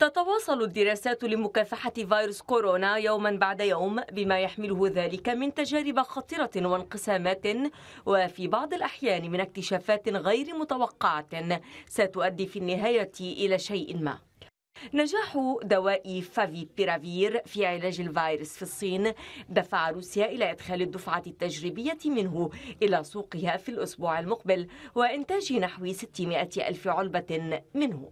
تتواصل الدراسات لمكافحة فيروس كورونا يوما بعد يوم بما يحمله ذلك من تجارب خطرة وانقسامات وفي بعض الأحيان من اكتشافات غير متوقعة ستؤدي في النهاية إلى شيء ما نجاح دواء فافي بيرافير في علاج الفيروس في الصين دفع روسيا إلى إدخال الدفعة التجريبية منه إلى سوقها في الأسبوع المقبل وإنتاج نحو 600 ألف علبة منه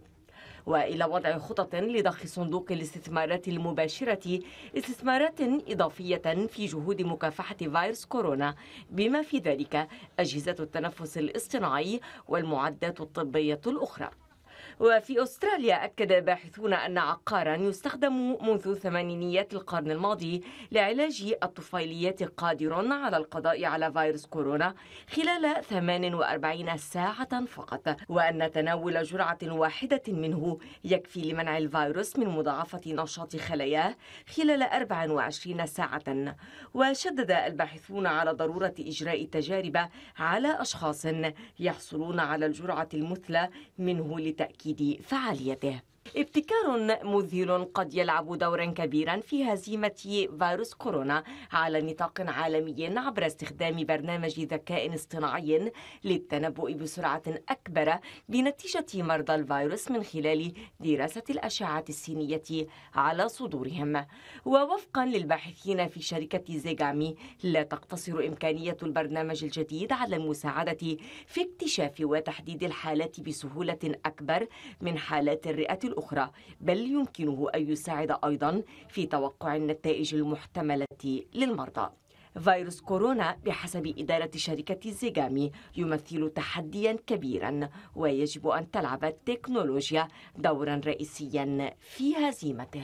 وإلى وضع خطط لضخ صندوق الاستثمارات المباشرة استثمارات إضافية في جهود مكافحة فيروس كورونا بما في ذلك أجهزة التنفس الاصطناعي والمعدات الطبية الأخرى وفي أستراليا أكد باحثون أن عقارا يستخدم منذ ثمانينيات القرن الماضي لعلاج الطفيليات قادر على القضاء على فيروس كورونا خلال 48 ساعة فقط وأن تناول جرعة واحدة منه يكفي لمنع الفيروس من مضاعفة نشاط خلاياه خلال 24 ساعة وشدد الباحثون على ضرورة إجراء تجارب على أشخاص يحصلون على الجرعة المثلى منه لتأكيد تأكيد فعاليته ابتكار مذهل قد يلعب دورا كبيرا في هزيمة فيروس كورونا على نطاق عالمي عبر استخدام برنامج ذكاء اصطناعي للتنبؤ بسرعة أكبر بنتيجة مرضى الفيروس من خلال دراسة الأشعة السينية على صدورهم ووفقا للباحثين في شركة زيغامي لا تقتصر إمكانية البرنامج الجديد على المساعدة في اكتشاف وتحديد الحالات بسهولة أكبر من حالات الرئة الأخرى بل يمكنه أن يساعد أيضا في توقع النتائج المحتملة للمرضى فيروس كورونا بحسب إدارة شركة زيغامي يمثل تحديا كبيرا ويجب أن تلعب التكنولوجيا دورا رئيسيا في هزيمته